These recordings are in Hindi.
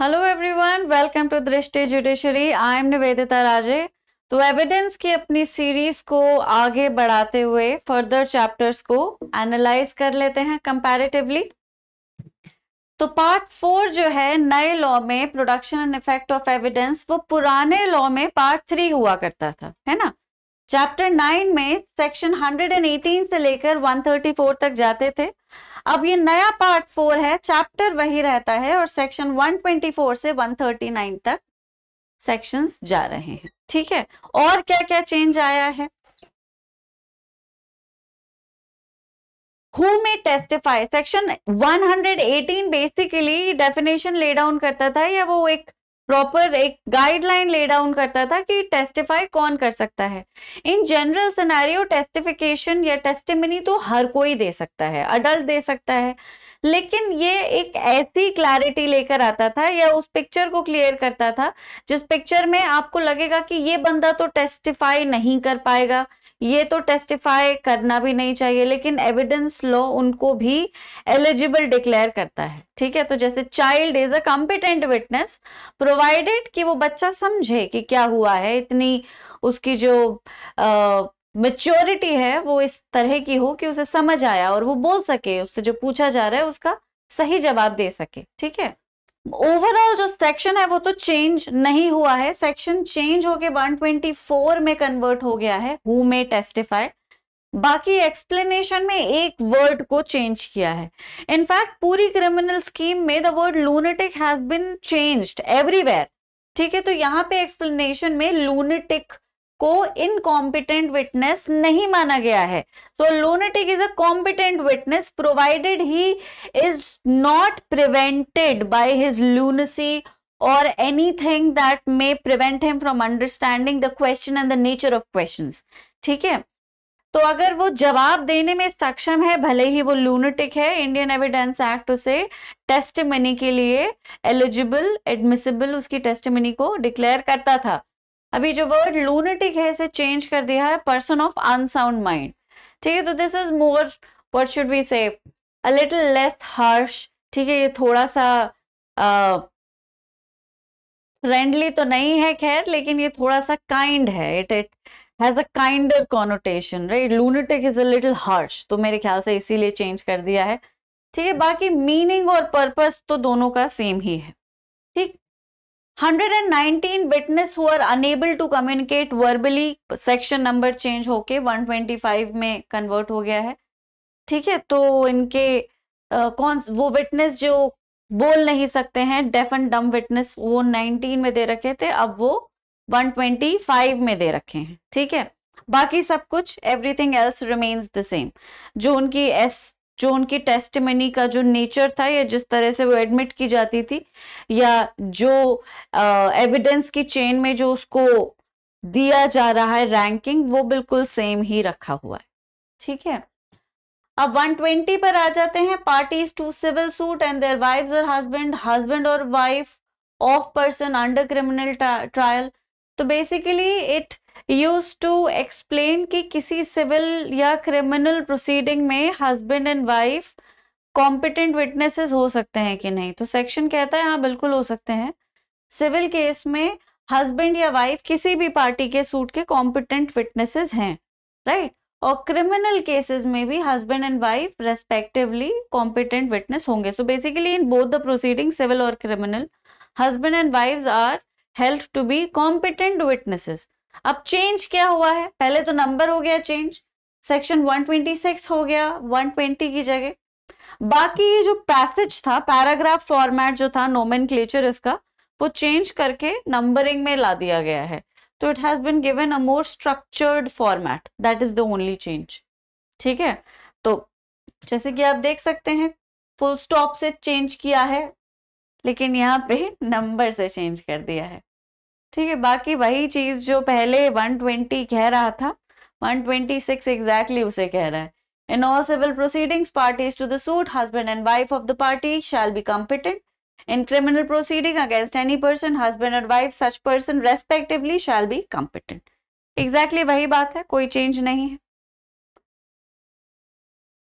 Hello everyone welcome to Drishti judiciary I am Nivedita Raje तो एविडेंस की अपनी सीरीज को आगे बढ़ाते हुए फर्दर चैप्टर्स को एनालाइज कर लेते हैं कंपैरेटिवली तो पार्ट फोर जो है नए लॉ में production and effect of evidence वो पुराने लॉ में पार्ट थ्री हुआ करता था है ना चैप्टर नाइन में सेक्शन 118 से लेकर 134 तक जाते थे अब ये नया पार्ट फोर है चैप्टर वही रहता है और सेक्शन 124 से 139 तक सेक्शंस जा रहे हैं ठीक है और क्या क्या चेंज आया है who may testify section 118 basically definition lay down करता था या वो एक प्रॉपर एक गाइडलाइन ले डाउन करता था कि टेस्टिफाई कौन कर सकता है इन जनरल सिनेरियो टेस्टिफिकेशन या टेस्टिमनी तो हर कोई दे सकता है अडल्ट दे सकता है लेकिन ये एक ऐसी क्लैरिटी लेकर आता था या उस पिक्चर को क्लियर करता था जिस पिक्चर में आपको लगेगा कि ये बंदा तो टेस्टिफाई नहीं कर पाएगा ये तो टेस्टिफाई करना भी नहीं चाहिए लेकिन एविडेंस लॉ उनको भी एलिजिबल डिक्लेयर करता है ठीक है तो जैसे child is a competent witness provided कि वो बच्चा समझे कि क्या हुआ है इतनी उसकी जो मेच्योरिटी है वो इस तरह की हो कि उसे समझ आया और वो बोल सके उससे जो पूछा जा रहा है उसका सही जवाब दे सके ठीक है ओवरऑल जो सेक्शन है वो तो चेंज नहीं हुआ है सेक्शन चेंज होके 124 में कन्वर्ट हो गया है हु मे टेस्टिफाई बाकी एक्सप्लेनेशन में एक वर्ड को चेंज किया है इनफैक्ट पूरी क्रिमिनल स्कीम में the word lunatic has been changed everywhere ठीक है तो यहाँ पे एक्सप्लेनेशन में लूनेटिक को इनकॉम्पिटेंट विटनेस नहीं माना गया है so lunatic is a competent witness provided he is not prevented by his lunacy or anything that may prevent him from understanding the question and the nature of question ठीक है तो अगर वो जवाब देने में सक्षम है भले ही वो लूनेटिक है इंडियन एविडेंस एक्ट उसे टेस्ट के लिए एलिजिबल एडमिसिबल उसकी टेस्ट को डिक्लेयर करता था अभी जो वर्ड लूनेटिक है इसे चेंज कर दिया है पर्सन ऑफ अनसाउंड माइंड ठीक है तो this is more what should be say little less harsh ठीक है ये थोड़ा सा फ्रेंडली uh, तो नहीं है खैर लेकिन ये थोड़ा सा काइंड है it it has a kinder connotation right lunatic is a little harsh तो मेरे ख्याल से इसीलिए चेंज कर दिया है ठीक है बाकी मीनिंग और पर्पस तो दोनों का सेम ही है ठीक 119 witness who are unable to communicate verbally section number change होके 125 में कन्वर्ट हो गया है ठीक है तो इनके आ, कौन वो विटनेस जो बोल नहीं सकते हैं डेफ एंड डम विटनेस वो 19 में दे रखे थे अब वो 125 में दे रखे हैं ठीक है बाकी सब कुछ everything else remains the same जो उनकी एस जो उनकी टेस्टमनी का जो नेचर था या जिस तरह से वो एडमिट की जाती थी या जो एविडेंस की चेन में जो उसको दिया जा रहा है रैंकिंग वो बिल्कुल सेम ही रखा हुआ है ठीक है अब 120 पर आ जाते हैं parties to civil suit and their wifes और हस्बैंड हस्बैंड और wife of person under criminal trial तो basically it use to explain कि किसी सिविल या क्रिमिनल प्रोसीडिंग में husband and wife competent witnesses हो सकते हैं कि नहीं तो सेक्शन कहता है हाँ बिल्कुल हो सकते हैं सिविल केस में हस्बैंड या वाइफ किसी भी पार्टी के सूट के कॉम्पिटेंट विटनेसेस हैं राइट और क्रिमिनल केसेस में भी husband and wife respectively competent witness होंगे so basically in both the proceeding civil और criminal husband and wife are held to be competent witnesses अब चेंज क्या हुआ है पहले तो नंबर हो गया चेंज सेक्शन 126 हो गया 120 की जगह बाकी ये जो पैसेज था पैराग्राफ फॉर्मेट जो था नोमेन इसका वो चेंज करके नंबरिंग में ला दिया गया है तो it has been given a more structured format that is the only change ठीक है तो जैसे कि आप देख सकते हैं फुल स्टॉप से चेंज किया है लेकिन यहाँ पे नंबर से चेंज कर दिया है ठीक है बाकी वही चीज जो पहले 120 कह रहा था 126 ट्वेंटी सिक्स एग्जैक्टली उसे कह रहा है in all civil proceeding party to the suit husband and wife of the party shall be competent in criminal proceeding against any person husband and wife such person respectively shall be competent exactly वही बात है कोई चेंज नहीं है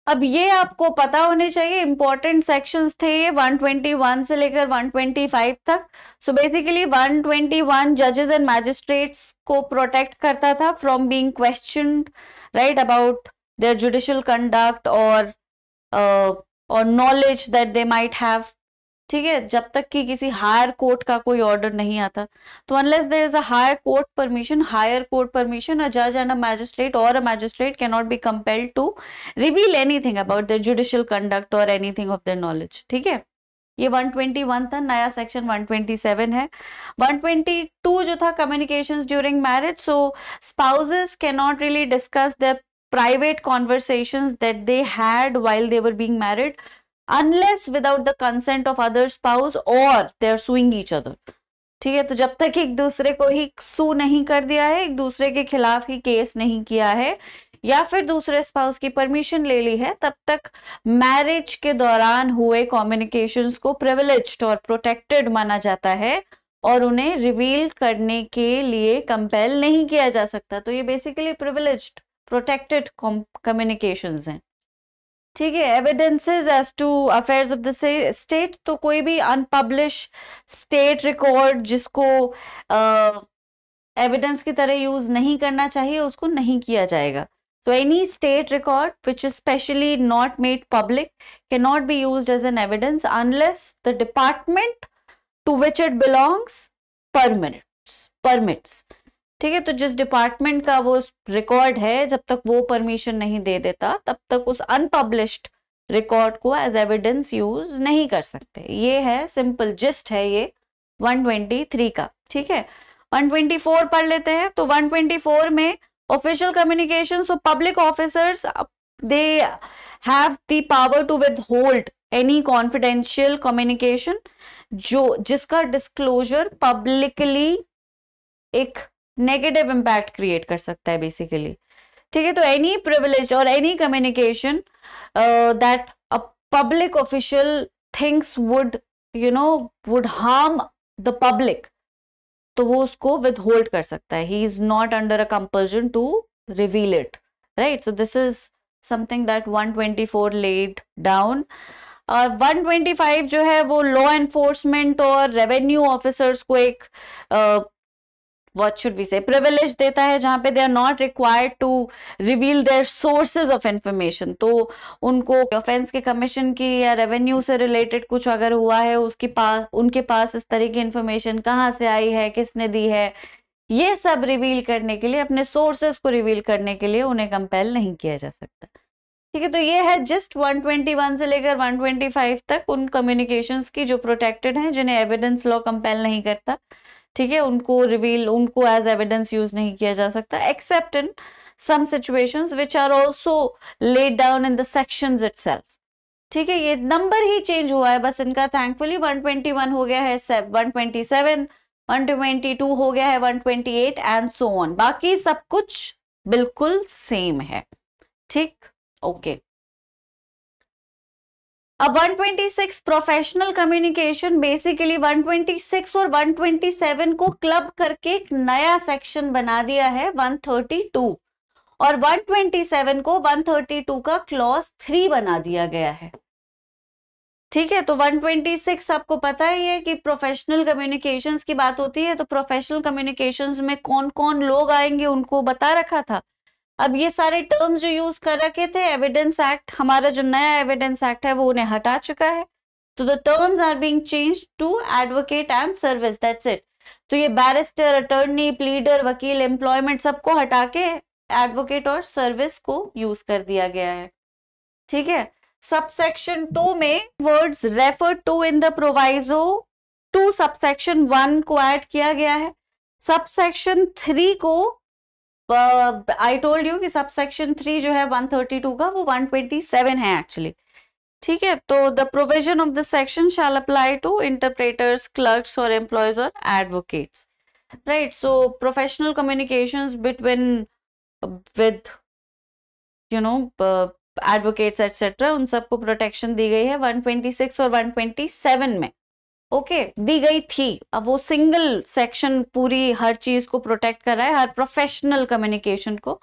अब ये आपको पता होने चाहिए इंपॉर्टेंट सेक्शंस थे ये 121 से लेकर 125 तक सो बेसिकली 121 जजेस एंड मैजिस्ट्रेट्स को प्रोटेक्ट करता था from being question right about their judicial conduct or or knowledge that they might have ठीक है जब तक कि किसी हायर कोर्ट का कोई ऑर्डर नहीं आता तो unless there is a higher court permission higher court permission a जज and a magistrate or a magistrate can not be compelled to reveal anything about their judicial conduct or anything of their knowledge ठीक है ये 121 था नया सेक्शन 127 है 122 जो था communication during marriage so spouses can not really discuss the private conversation that they had while they were being married unless without the consent of other spouse or they are suing each other ठीक है तो जब तक एक दूसरे को ही सू नहीं कर दिया है एक दूसरे के खिलाफ ही केस नहीं किया है या फिर दूसरे स्पाउस की परमिशन ले ली है तब तक मैरिज के दौरान हुए कॉम्युनिकेशन को प्रिविलेज और प्रोटेक्टेड माना जाता है और उन्हें रिवील करने के लिए कंपेल नहीं किया जा सकता तो ये बेसिकली प्रिविलेज प्रोटेक्टेड कम्युनिकेशंस हैं ठीक है evidences as to affairs of the state तो कोई भी अनपब्लिश स्टेट रिकॉर्ड जिसको एविडेंस uh, की तरह यूज नहीं करना चाहिए उसको नहीं किया जाएगा so any state record which is specially not made public can not be use as an evidence unless the department to which it belongs permits permits ठीक है तो जिस डिपार्टमेंट का वो रिकॉर्ड है जब तक वो परमिशन नहीं दे देता तब तक उस अनपब्लिश्ड रिकॉर्ड को एज एविडेंस यूज नहीं कर सकते ये है सिंपल जिस्ट है ये 123 का ठीक है 124 पढ़ लेते हैं तो 124 में official communication so public officers they have दावर power to withhold any confidential communication जो जिसका डिस्क्लोजर पब्लिकली एक नेगेटिव इम्पैक्ट क्रिएट कर सकता है बेसिकली ठीक है तो any privilege or any communication that a public official thinks would you know would harm the public तो वो उसको विद होल्ड कर सकता है he is not under a compulsion to reveal it right so this is something that 124 laid down और 125 जो है वो लॉ एनफोर्समेंट और रेवेन्यू ऑफिसर्स को एक uh, what should we say privilege देता है जहां पे they are not required to reveal their sources of information तो उनको ऑफेंस के कमीशन की या रेवेन्यू से रिलेटेड कुछ अगर हुआ है उसके पास उनके पास इस तरह की इंफॉर्मेशन कहाँ से आई है किसने दी है ये सब रिवील करने के लिए अपने सोर्सेस को रिवील करने के लिए उन्हें कंपेल नहीं किया जा सकता ठीक है तो ये है जस्ट 121 से लेकर 125 तक उन कम्युनिकेशंस की जो प्रोटेक्टेड हैं जिन्हें एविडेंस लॉ कंपेल नहीं करता ठीक है उनको रिवील उनको एज एविडेंस यूज नहीं किया जा सकता except in some situations which are also laid down in the sections itself ठीक है ये नंबर ही चेंज हुआ है बस इनका थैंकफुली 121 हो गया है 127 122 हो गया है 128 एंड सो ऑन बाकी सब कुछ बिल्कुल सेम है ठीक ओके okay. अब 126 प्रोफेशनल कम्युनिकेशन बेसिकली 126 और 127 को क्लब करके एक नया सेक्शन बना दिया है 132 और 127 को 132 का क्लॉज थ्री बना दिया गया है ठीक है तो 126 आपको पता ही है कि प्रोफेशनल कम्युनिकेशंस की बात होती है तो प्रोफेशनल कम्युनिकेशंस में कौन कौन लोग आएंगे उनको बता रखा था अब ये सारे टर्म्स जो यूज कर रखे थे एविडेंस एक्ट हमारा जो नया एविडेंस एक्ट है वो उन्हें हटा चुका है तो the terms are being change to advocate and service that's it तो ये बैरिस्टर अटर्नी प्लीडर वकील एम्प्लॉयमेंट सबको हटा के एडवोकेट और सर्विस को यूज कर दिया गया है ठीक है सबसेक्शन टू में words refer to in the proviso to subsection one को ऐड किया गया है सबसेक्शन थ्री को आई टोल्ड यू कि सब सेक्शन थ्री जो है 132 का वो 127 है एक्चुअली ठीक है तो the provision of the section shall apply to interpreters clerks or employees और advocates right so professional communications between with you know advocates etcetera उन सबको प्रोटेक्शन दी गई है 126 और 127 में ओके okay, दी गई थी अब वो सिंगल सेक्शन पूरी हर चीज को प्रोटेक्ट कर रहा है हर प्रोफेशनल कम्युनिकेशन को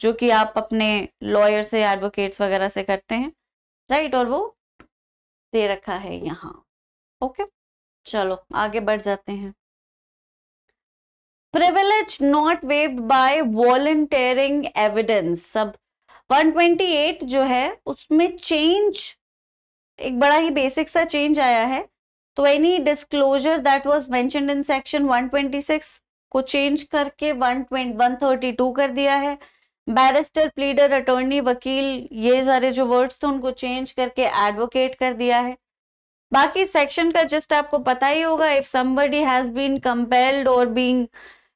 जो कि आप अपने लॉयर से एडवोकेट्स वगैरह से करते हैं राइट और वो दे रखा है यहाँ ओके okay? चलो आगे बढ़ जाते हैं privilege not waived by volunteering evidence sub 128 जो है उसमें चेंज एक बड़ा ही बेसिक सा चेंज आया है तो any disclosure that was mentioned in section six को चेंज करके one one twenty thirty two कर दिया है बैरिस्टर प्लीडर अटोर्नी वकील ये सारे जो वर्ड्स थे उनको चेंज करके एडवोकेट कर दिया है बाकी सेक्शन का जस्ट आपको पता ही होगा if somebody has been compelled or being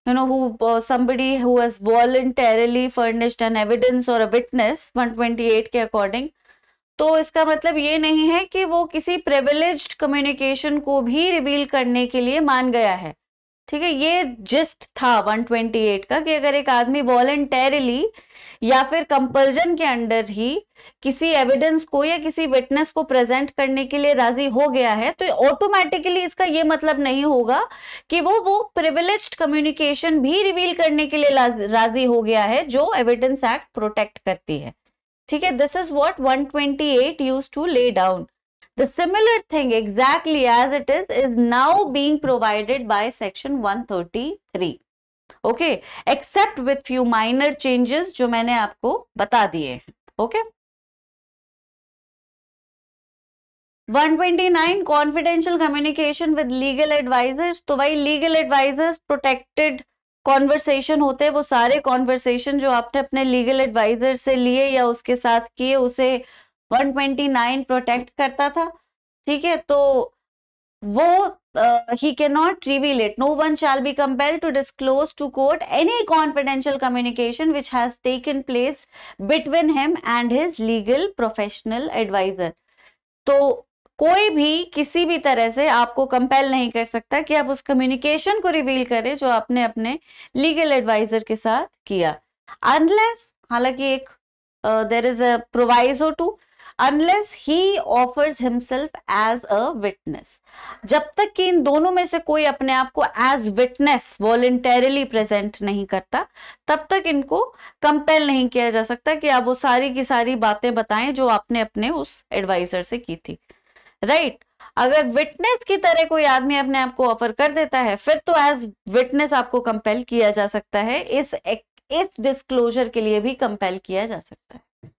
you know who uh, somebody who has voluntarily furnished an evidence or a witness 128 के अकॉर्डिंग तो इसका मतलब ये नहीं है कि वो किसी प्रिविलेज कम्युनिकेशन को भी रिवील करने के लिए मान गया है ठीक है ये जिस्ट था 128 का कि अगर एक आदमी वॉलेंटेरिली या फिर कंपल्जन के अंडर ही किसी एविडेंस को या किसी विटनेस को प्रेजेंट करने के लिए राजी हो गया है तो ऑटोमेटिकली इसका ये मतलब नहीं होगा कि वो वो प्रिविलेज कम्युनिकेशन भी रिवील करने के लिए राजी हो गया है जो एविडेंस एक्ट प्रोटेक्ट करती है ठीक है this is what one twenty eight use to lay down the similar thing exactly as it is is now being provided by section one thirty three okay except with few minor changes जो मैंने आपको बता दिए हैं okay twenty nine confidential communication with legal advisers तो भाई लीगल एडवाइजर्स प्रोटेक्टेड कॉन्वर्सेशन होते हैं वो सारे कॉन्वर्सेशन जो आपने अपने लीगल एडवाइजर से लिए या उसके साथ किए उसे 129 प्रोटेक्ट करता था ठीक है तो वो ही can not reveal it no one shall be compelled to disclose to court any confidential communication which has taken place between him and his legal professional adviser तो कोई भी किसी भी तरह से आपको कंपेल नहीं कर सकता कि आप उस कम्युनिकेशन को रिवील करें जो आपने अपने लीगल एडवाइजर के साथ किया अनलेस हालांकि एक there is a proviso to unless he offers himself as a witness जब तक कि इन दोनों में से कोई अपने आप को एज विटनेस वॉलेंटेरिली प्रेजेंट नहीं करता तब तक इनको कंपेल नहीं किया जा सकता कि आप वो सारी की सारी बातें बताएं जो आपने अपने उस एडवाइजर से की थी राइट अगर विटनेस की तरह कोई आदमी अपने आप को ऑफर कर देता है फिर तो एज विटनेस आपको कंपेल किया जा सकता है इस इस डिस्क्लोजर के लिए भी कंपेल किया जा सकता है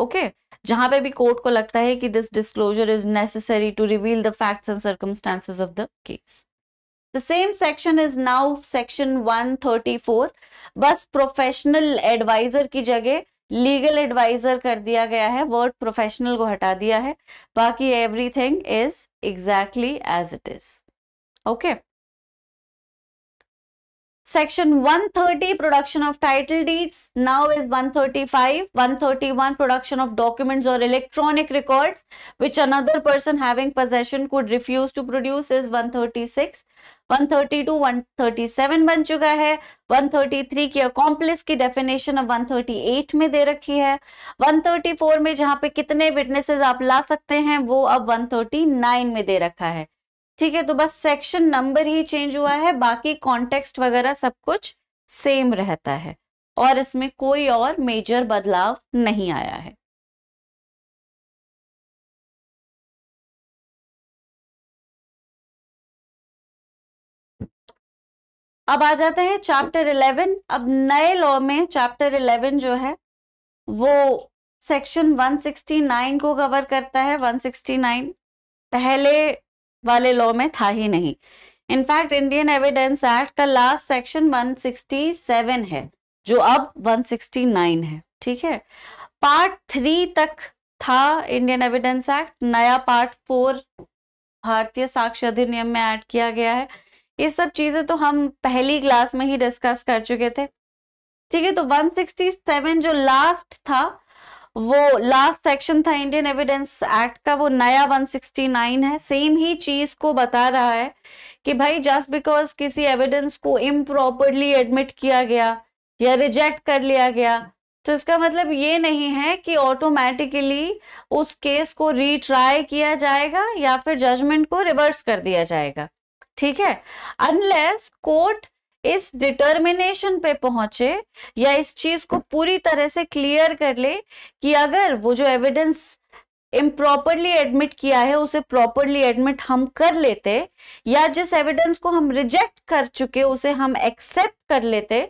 ओके जहां पे भी कोर्ट को लगता है कि this disclosure is necessary to reveal the facts and circumstances of the case The same section is now section 134. बस प्रोफेशनल एडवाइजर की जगह लीगल एडवाइजर कर दिया गया है वर्ड प्रोफेशनल को हटा दिया है बाकी everything is exactly as it is okay Section 130 production of title deeds now is 135, 131 production of documents or electronic records which another person having possession could refuse to produce is 136, 132, 137 बन चुका है 133 की अकॉम्प्लिस की डेफिनेशन अब 138 में दे रखी है 134 में जहां पे कितने विटनेसेस आप ला सकते हैं वो अब 139 में दे रखा है ठीक है तो बस सेक्शन नंबर ही चेंज हुआ है बाकी कॉन्टेक्स्ट वगैरह सब कुछ सेम रहता है और इसमें कोई और मेजर बदलाव नहीं आया है अब आ जाते हैं चैप्टर 11 अब नए लॉ में चैप्टर 11 जो है वो सेक्शन 169 को कवर करता है 169 पहले वाले लॉ में था ही नहीं इनफैक्ट इंडियन एविडेंस एक्ट का लास्ट सेक्शन 167 है जो अब 169 है ठीक है पार्ट थ्री तक था इंडियन एविडेंस एक्ट नया पार्ट फोर भारतीय साक्ष्य अधिनियम में ऐड किया गया है ये सब चीजें तो हम पहली क्लास में ही डिस्कस कर चुके थे ठीक है तो 167 जो लास्ट था वो लास्ट सेक्शन था इंडियन एविडेंस एक्ट का वो नया 169 है सेम ही चीज को बता रहा है कि भाई जस्ट बिकॉज किसी एविडेंस को इम्प्रॉपरली एडमिट किया गया या रिजेक्ट कर लिया गया तो इसका मतलब ये नहीं है कि ऑटोमेटिकली उस केस को रीट्राई किया जाएगा या फिर जजमेंट को रिवर्स कर दिया जाएगा ठीक है अनलेस कोर्ट इस डिटर्मिनेशन पे पहुंचे या इस चीज को पूरी तरह से क्लियर कर ले कि अगर वो जो एविडेंस इम्प्रॉपरली एडमिट किया है उसे प्रॉपरली एडमिट हम कर लेते या जिस एविडेंस को हम रिजेक्ट कर चुके उसे हम एक्सेप्ट कर लेते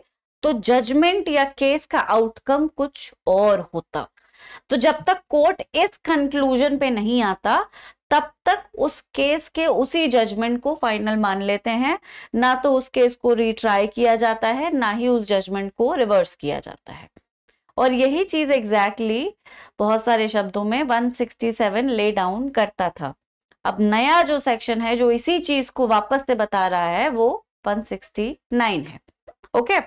तो जजमेंट या केस का आउटकम कुछ और होता तो जब तक कोर्ट इस कंक्लूजन पे नहीं आता तब तक उस केस के उसी जजमेंट को फाइनल मान लेते हैं ना तो उस केस को रिट्राई किया जाता है ना ही उस जजमेंट को रिवर्स किया जाता है और यही चीज एग्जैक्टली exactly बहुत सारे शब्दों में 167 ले डाउन करता था अब नया जो सेक्शन है जो इसी चीज को वापस से बता रहा है वो 169 है ओके okay?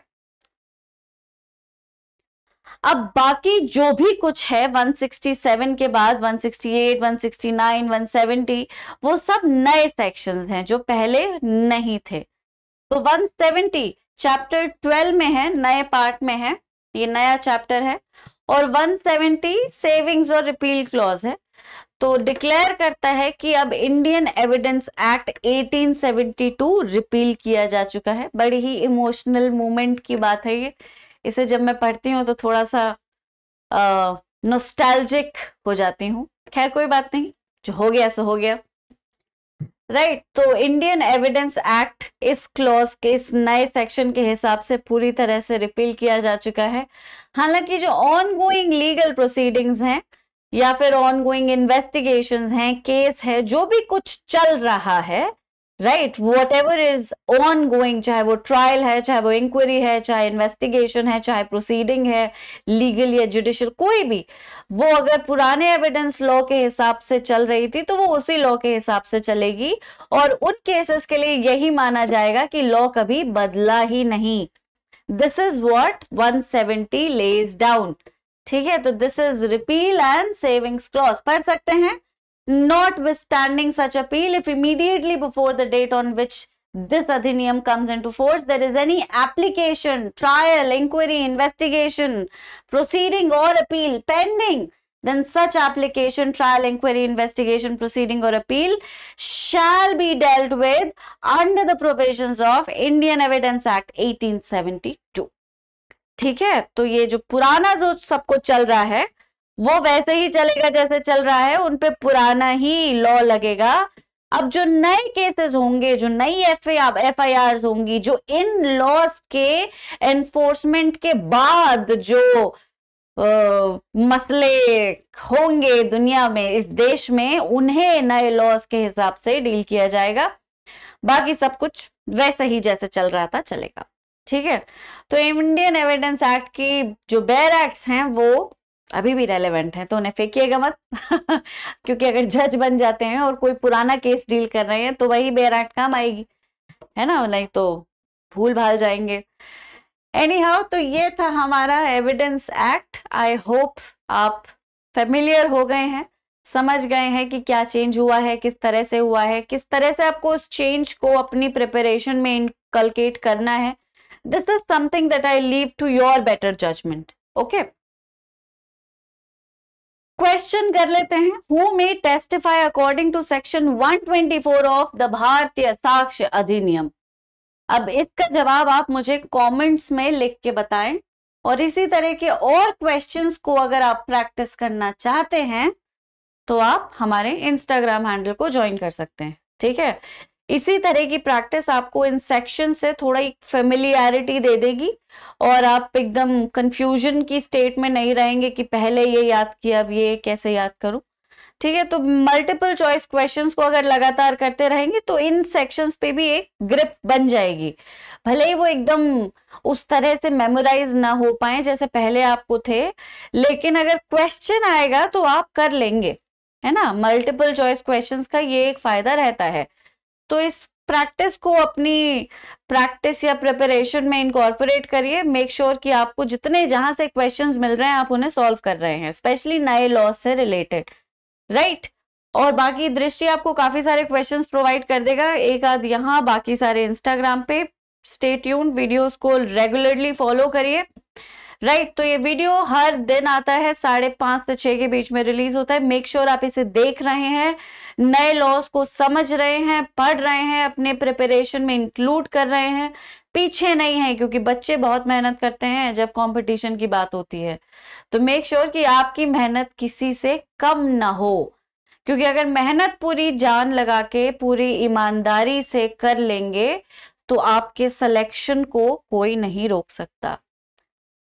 अब बाकी जो भी कुछ है 167 के बाद 168, 169, 170 वो सब नए सेक्शंस हैं जो पहले नहीं थे तो 170 चैप्टर 12 में है नए पार्ट में है ये नया चैप्टर है और 170 सेविंग्स और रिपील क्लॉज है तो डिक्लेयर करता है कि अब इंडियन एविडेंस एक्ट 1872 रिपील किया जा चुका है बड़ी ही इमोशनल मोमेंट की बात है ये इसे जब मैं पढ़ती हूँ तो थोड़ा सा नोस्टैल्जिक हो जाती हूँ खैर कोई बात नहीं जो हो गया सो हो गया राइट right, तो इंडियन एविडेंस एक्ट इस क्लॉज के इस नए सेक्शन के हिसाब से पूरी तरह से रिपील किया जा चुका है हालांकि जो ऑनगोइंग लीगल प्रोसीडिंग्स हैं या फिर ऑनगोइंग इन्वेस्टिगेशंस हैं केस है जो भी कुछ चल रहा है right whatever is ongoing चाहे वो ट्रायल है चाहे वो इंक्वायरी है चाहे इन्वेस्टिगेशन है चाहे प्रोसीडिंग है लीगल या जुडिशल कोई भी वो अगर पुराने एविडेंस लॉ के हिसाब से चल रही थी तो वो उसी लॉ के हिसाब से चलेगी और उन केसेस के लिए यही माना जाएगा कि लॉ कभी बदला ही नहीं this is what one seventy lays down ठीक है तो this is repeal and savings clause पढ़ सकते हैं notwithstanding such appeal if immediately before the date on which this adhiniyam comes into force there is any application trial inquiry investigation proceeding or appeal pending then such application trial inquiry investigation proceeding or appeal shall be dealt with under the provisions of indian evidence act 1872 ठीक है तो ये जो पुराना जो सबको चल रहा है वो वैसे ही चलेगा जैसे चल रहा है उन पे पुराना ही लॉ लगेगा अब जो नए केसेस होंगे जो नई एफ एफ आई आर होंगी जो इन लॉस के एनफोर्समेंट के बाद जो आ, मसले होंगे दुनिया में इस देश में उन्हें नए लॉस के हिसाब से डील किया जाएगा बाकी सब कुछ वैसे ही जैसे चल रहा था चलेगा ठीक है तो इंडियन एविडेंस एक्ट की जो बैर एक्ट्स हैं वो अभी भी रेलेवेंट हैं तो उन्हें फेंकिएगा मत क्योंकि अगर जज बन जाते हैं और कोई पुराना केस डील कर रहे हैं तो वही बेराट काम आएगी है ना नहीं तो भूल भाल जाएंगे एनी हाउ तो ये था हमारा एविडेंस एक्ट आई होप आप फेमिलियर हो गए हैं समझ गए हैं कि क्या चेंज हुआ है किस तरह से हुआ है किस तरह से आपको उस चेंज को अपनी प्रिपरेशन में इनकलकेट करना है this is something that I leave to your better judgment okay question कर लेते हैं who may testify according to section 124 of the Bharatiya Sakshya अधिनियम अब इसका जवाब आप मुझे कमेंट्स में लिख के बताएं और इसी तरह के और क्वेश्चंस को अगर आप प्रैक्टिस करना चाहते हैं तो आप हमारे इंस्टाग्राम हैंडल को ज्वाइन कर सकते हैं ठीक है इसी तरह की प्रैक्टिस आपको इन सेक्शन से थोड़ा एक फेमिलियरिटी दे देगी और आप एकदम कंफ्यूजन की स्टेट में नहीं रहेंगे कि पहले ये याद किया अब ये कैसे याद करूं ठीक है तो मल्टीपल चॉइस क्वेश्चंस को अगर लगातार करते रहेंगे तो इन सेक्शंस पे भी एक ग्रिप बन जाएगी भले ही वो एकदम उस तरह से मेमोराइज ना हो पाए जैसे पहले आपको थे लेकिन अगर क्वेश्चन आएगा तो आप कर लेंगे है ना मल्टीपल चॉइस क्वेश्चंस का ये एक फायदा रहता है तो इस प्रैक्टिस को अपनी प्रैक्टिस या प्रिपरेशन में इंकॉर्पोरेट करिए मेक श्योर कि आपको जितने जहां से क्वेश्चंस मिल रहे हैं आप उन्हें सॉल्व कर रहे हैं स्पेशली नए लॉ से रिलेटेड राइट right? और बाकी दृष्टि आपको काफी सारे क्वेश्चंस प्रोवाइड कर देगा एक आध यहाँ बाकी सारे इंस्टाग्राम पे स्टेट यून को रेगुलरली फॉलो करिए राइट तो ये वीडियो हर दिन आता है साढ़े पांच से छह के बीच में रिलीज होता है मेक श्योर sure आप इसे देख रहे हैं नए लॉस को समझ रहे हैं पढ़ रहे हैं अपने प्रिपरेशन में इंक्लूड कर रहे हैं पीछे नहीं है क्योंकि बच्चे बहुत मेहनत करते हैं जब कंपटीशन की बात होती है तो मेक श्योर sure कि आपकी मेहनत किसी से कम ना हो क्योंकि अगर मेहनत पूरी जान लगा के पूरी ईमानदारी से कर लेंगे तो आपके सिलेक्शन को कोई नहीं रोक सकता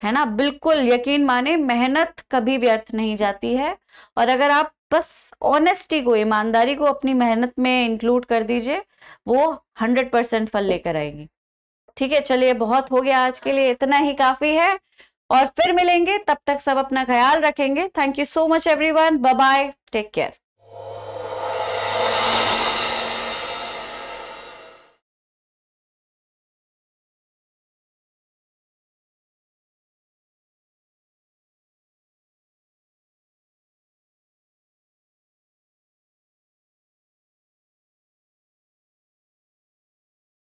है ना बिल्कुल यकीन माने मेहनत कभी व्यर्थ नहीं जाती है और अगर आप बस ऑनेस्टी को ईमानदारी को अपनी मेहनत में इंक्लूड कर दीजिए वो हंड्रेड परसेंट फल लेकर आएगी ठीक है चलिए बहुत हो गया आज के लिए इतना ही काफी है और फिर मिलेंगे तब तक सब अपना ख्याल रखेंगे thank you so much everyone bye bye take care